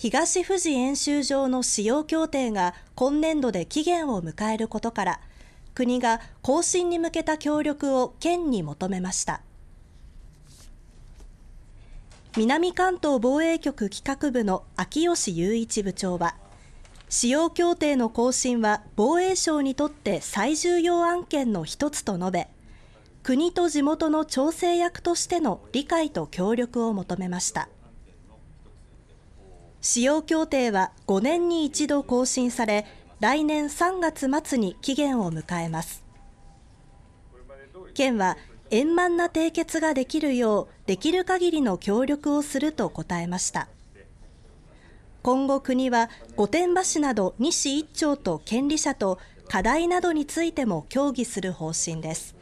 東富士演習場の使用協定が今年度で期限を迎えることから国が更新に向けた協力を県に求めました南関東防衛局企画部の秋吉雄一部長は使用協定の更新は防衛省にとって最重要案件の一つと述べ国と地元の調整役としての理解と協力を求めました。使用協定は5年に一度更新され、来年3月末に期限を迎えます。県は円満な締結ができるよう、できる限りの協力をすると答えました。今後国は御殿場市など西1町と権利者と課題などについても協議する方針です。